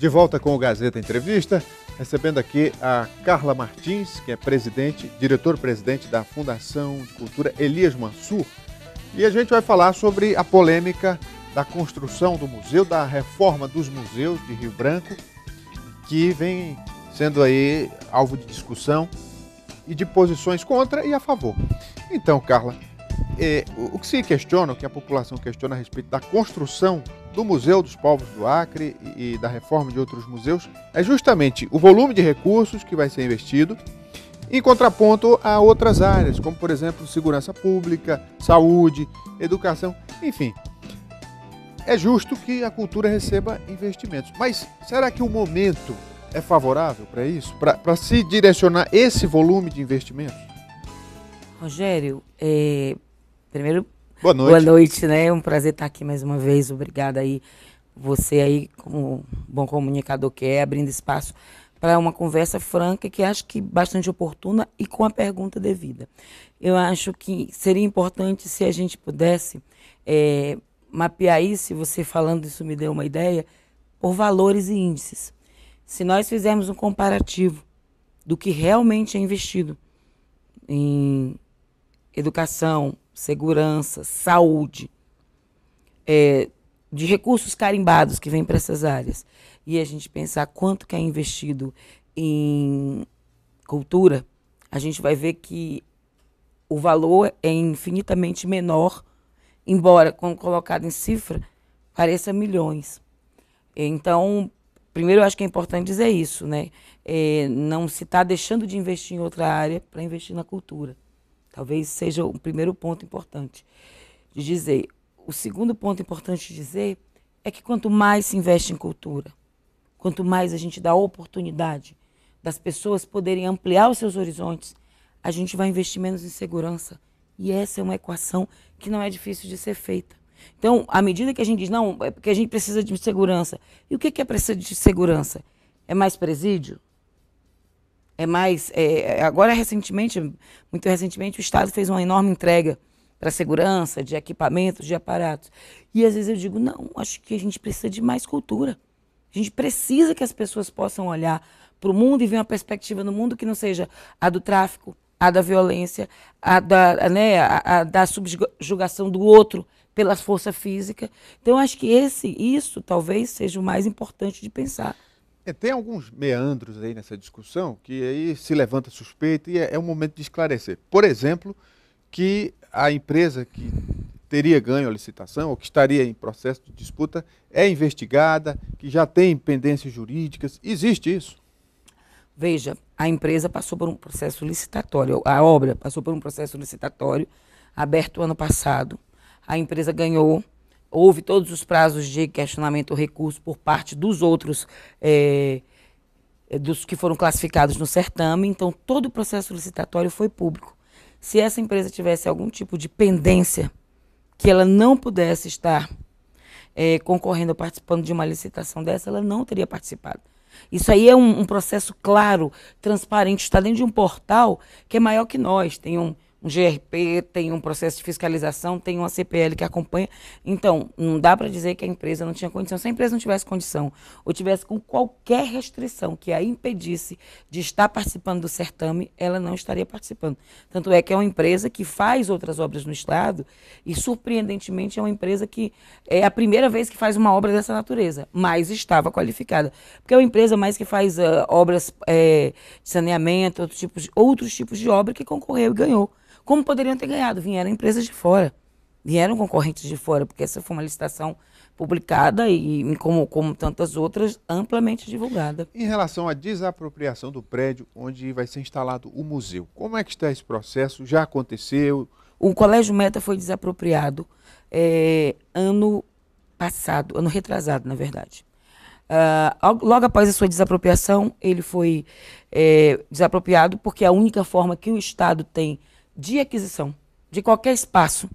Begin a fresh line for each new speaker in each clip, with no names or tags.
De volta com o Gazeta Entrevista, recebendo aqui a Carla Martins, que é presidente, diretor-presidente da Fundação de Cultura Elias Mansur. E a gente vai falar sobre a polêmica da construção do museu, da reforma dos museus de Rio Branco, que vem sendo aí alvo de discussão e de posições contra e a favor. Então, Carla, é, o que se questiona, o que a população questiona a respeito da construção do Museu dos Povos do Acre e, e da reforma de outros museus é justamente o volume de recursos que vai ser investido, em contraponto a outras áreas, como por exemplo segurança pública, saúde, educação, enfim. É justo que a cultura receba investimentos, mas será que o momento é favorável para isso? Para se direcionar esse volume de investimentos?
Rogério, é, primeiro, boa noite. Boa noite, né? É um prazer estar aqui mais uma vez. Obrigada aí, você aí, como bom comunicador que é, abrindo espaço para uma conversa franca que acho que bastante oportuna e com a pergunta devida. Eu acho que seria importante se a gente pudesse é, mapear isso, você falando isso me deu uma ideia, por valores e índices. Se nós fizermos um comparativo do que realmente é investido em educação, segurança, saúde, é, de recursos carimbados que vêm para essas áreas. E a gente pensar quanto que é investido em cultura, a gente vai ver que o valor é infinitamente menor, embora, quando colocado em cifra, pareça milhões. Então, primeiro eu acho que é importante dizer isso, né? É, não se está deixando de investir em outra área para investir na cultura. Talvez seja o primeiro ponto importante de dizer. O segundo ponto importante de dizer é que quanto mais se investe em cultura, quanto mais a gente dá oportunidade das pessoas poderem ampliar os seus horizontes, a gente vai investir menos em segurança. E essa é uma equação que não é difícil de ser feita. Então, à medida que a gente diz, não, é porque a gente precisa de segurança. E o que é, que é precisa de segurança? É mais presídio? É mais. É, é, agora, recentemente, muito recentemente, o Estado fez uma enorme entrega para segurança, de equipamentos, de aparatos. E às vezes eu digo, não, acho que a gente precisa de mais cultura. A gente precisa que as pessoas possam olhar para o mundo e ver uma perspectiva no mundo que não seja a do tráfico, a da violência, a da, né, a, a da subjugação do outro pela força física. Então, acho que esse, isso talvez seja o mais importante de pensar. É, tem alguns
meandros aí nessa discussão que aí se levanta suspeita e é, é um momento de esclarecer. Por exemplo, que a empresa que teria ganho a licitação ou que estaria em processo de disputa
é investigada, que já tem pendências jurídicas. Existe isso? Veja, a empresa passou por um processo licitatório, a obra passou por um processo licitatório aberto ano passado. A empresa ganhou houve todos os prazos de questionamento ou recurso por parte dos outros, é, dos que foram classificados no certame. Então, todo o processo licitatório foi público. Se essa empresa tivesse algum tipo de pendência que ela não pudesse estar é, concorrendo ou participando de uma licitação dessa, ela não teria participado. Isso aí é um, um processo claro, transparente, está dentro de um portal que é maior que nós. Tem um um GRP, tem um processo de fiscalização, tem uma CPL que acompanha. Então, não dá para dizer que a empresa não tinha condição. Se a empresa não tivesse condição ou tivesse com qualquer restrição que a impedisse de estar participando do certame, ela não estaria participando. Tanto é que é uma empresa que faz outras obras no Estado e, surpreendentemente, é uma empresa que é a primeira vez que faz uma obra dessa natureza, mas estava qualificada. Porque é uma empresa mais que faz uh, obras é, de saneamento, outros tipos de, outros tipos de obra que concorreu e ganhou como poderiam ter ganhado. Vieram empresas de fora, vieram concorrentes de fora, porque essa foi uma licitação publicada e, como, como tantas outras, amplamente divulgada. Em relação à desapropriação
do prédio onde vai ser instalado o museu, como é que está esse processo? Já aconteceu?
O Colégio Meta foi desapropriado é, ano passado, ano retrasado, na verdade. Uh, logo após a sua desapropriação, ele foi é, desapropriado porque a única forma que o Estado tem de aquisição de qualquer espaço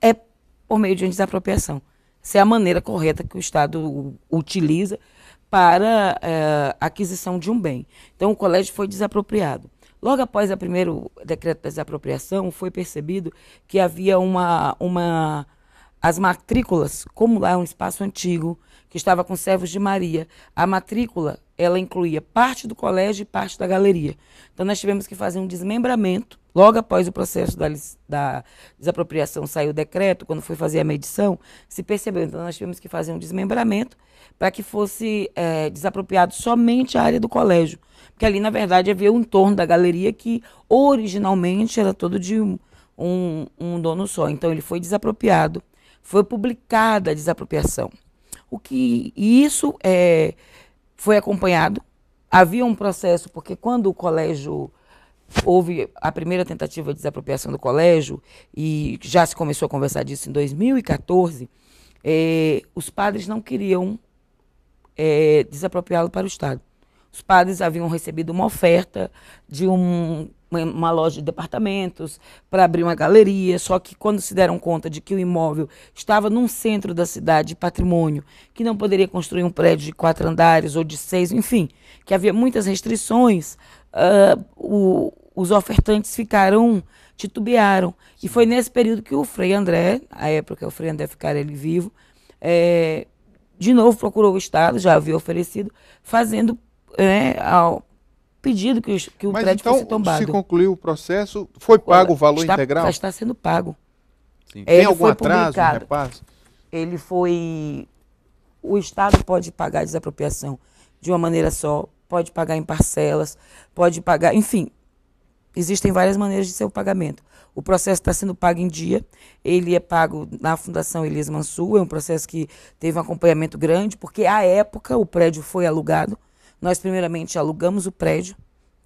é por meio de uma desapropriação. Essa é a maneira correta que o Estado utiliza para é, aquisição de um bem. Então, o colégio foi desapropriado. Logo após o primeiro decreto da desapropriação, foi percebido que havia uma, uma as matrículas, como lá é um espaço antigo, que estava com servos de Maria, a matrícula ela incluía parte do colégio e parte da galeria. Então nós tivemos que fazer um desmembramento Logo após o processo da, da, desapropriação saiu o decreto, quando foi fazer a medição, se percebeu. Então, nós tivemos que fazer um desmembramento para que fosse é, desapropriado somente a área do colégio. Porque ali, na verdade, havia um entorno da galeria que originalmente era todo de um, um, um dono só. Então, ele foi desapropriado. Foi publicada a desapropriação. O que, e isso é, foi acompanhado. Havia um processo, porque quando o colégio houve a primeira tentativa de desapropriação do colégio e já se começou a conversar disso em 2014, é, os padres não queriam é, desapropriá-lo para o Estado. Os padres haviam recebido uma oferta de um, uma loja de departamentos para abrir uma galeria, só que quando se deram conta de que o imóvel estava num centro da cidade, patrimônio, que não poderia construir um prédio de quatro andares ou de seis, enfim, que havia muitas restrições, uh, o, os ofertantes ficaram, titubearam. E foi nesse período que o Frei André, a época que o Frei André ficara ele vivo, é, de novo procurou o Estado, já havia oferecido, fazendo né, ao pedido que, os, que o Mas crédito então, fosse tombado. se
concluiu o processo,
foi pago o valor está, integral? Já está sendo pago. Sim. Tem ele algum atraso repasse? Ele foi... O Estado pode pagar a desapropriação de uma maneira só, pode pagar em parcelas, pode pagar... Enfim, existem várias maneiras de ser o pagamento. O processo está sendo pago em dia, ele é pago na Fundação Elias Mansur, é um processo que teve um acompanhamento grande, porque à época o prédio foi alugado. Nós primeiramente alugamos o prédio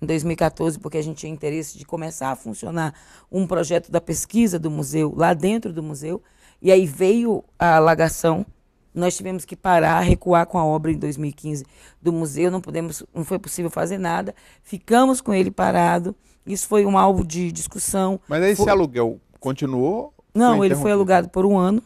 em 2014, porque a gente tinha interesse de começar a funcionar um projeto da pesquisa do museu, lá dentro do museu, e aí veio a alagação, nós tivemos que parar, recuar com a obra em 2015 do museu, não, podemos, não foi possível fazer nada, ficamos com ele parado, isso foi um alvo de discussão. Mas esse foi... aluguel continuou? Não, foi ele foi alugado por um ano.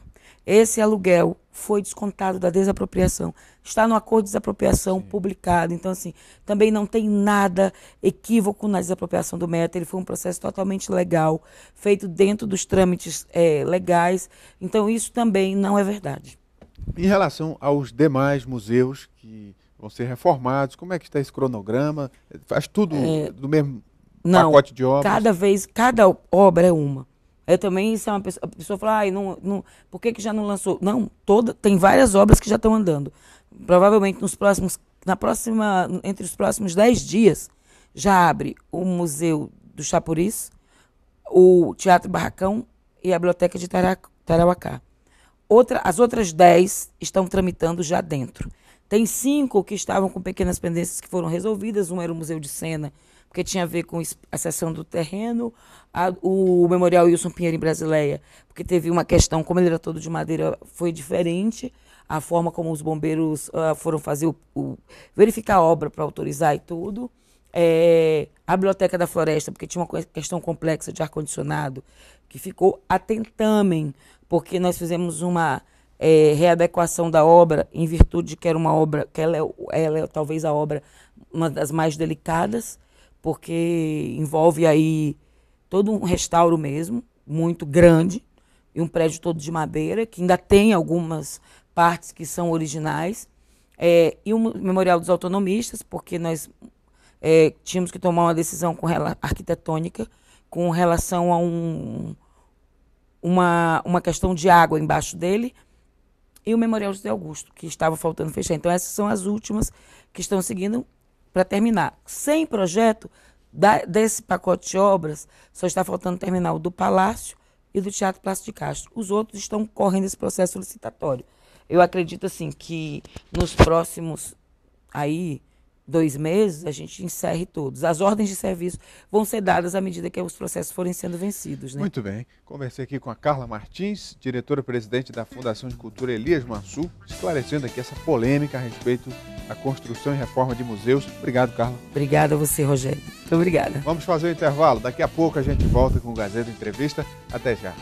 Esse aluguel foi descontado da desapropriação. Está no acordo de desapropriação Sim. publicado. Então, assim, também não tem nada equívoco na desapropriação do meta. Ele foi um processo totalmente legal, feito dentro dos trâmites é, legais. Então, isso também não é verdade.
Em relação aos demais museus que vão ser reformados, como é que está esse cronograma? Faz tudo é... do mesmo
não. Pacote de obras? Cada vez, cada obra é uma. Eu também, isso é uma pessoa, a pessoa fala, ai, não, não, por que, que já não lançou? Não, toda, tem várias obras que já estão andando. Provavelmente nos próximos, na próxima, entre os próximos dez dias, já abre o Museu do Chapuris, o Teatro Barracão e a Biblioteca de Tarauacá. Outra, as outras dez estão tramitando já dentro. Tem cinco que estavam com pequenas pendências que foram resolvidas. Um era o Museu de Cena, porque tinha a ver com a cessão do terreno, a, o Memorial Wilson Pinheiro em Brasileia, porque teve uma questão, como ele era todo de madeira, foi diferente a forma como os bombeiros uh, foram fazer o, o, verificar a obra para autorizar e tudo. É, a Biblioteca da Floresta, porque tinha uma questão complexa de ar-condicionado, que ficou a tentamen, porque nós fizemos uma é, readequação da obra, em virtude de que era uma obra, que ela é, ela é talvez a obra, uma das mais delicadas, porque envolve aí todo um restauro mesmo, muito grande, e um prédio todo de madeira, que ainda tem algumas partes que são originais, é, e o um Memorial dos Autonomistas, porque nós é, tínhamos que tomar uma decisão com arquitetônica com relação a um, uma, uma questão de água embaixo dele, e o Memorial José Augusto, que estava faltando fechar. Então, essas são as últimas que estão seguindo para terminar. Sem projeto da, desse pacote de obras, só está faltando terminar o do Palácio e do Teatro Plácido de Castro. Os outros estão correndo esse processo licitatório. Eu acredito assim que nos próximos aí dois meses, a gente encerre todos. As ordens de serviço vão ser dadas à medida que os processos forem sendo vencidos. Né? Muito bem. Conversei
aqui com a Carla Martins, diretora-presidente da Fundação de Cultura Elias Mansu, esclarecendo aqui essa polêmica a respeito da construção e reforma de museus. Obrigado, Carla. Obrigada a você, Rogério. Muito obrigada. Vamos fazer o um intervalo. Daqui a pouco a gente volta com o Gazeta Entrevista. Até já.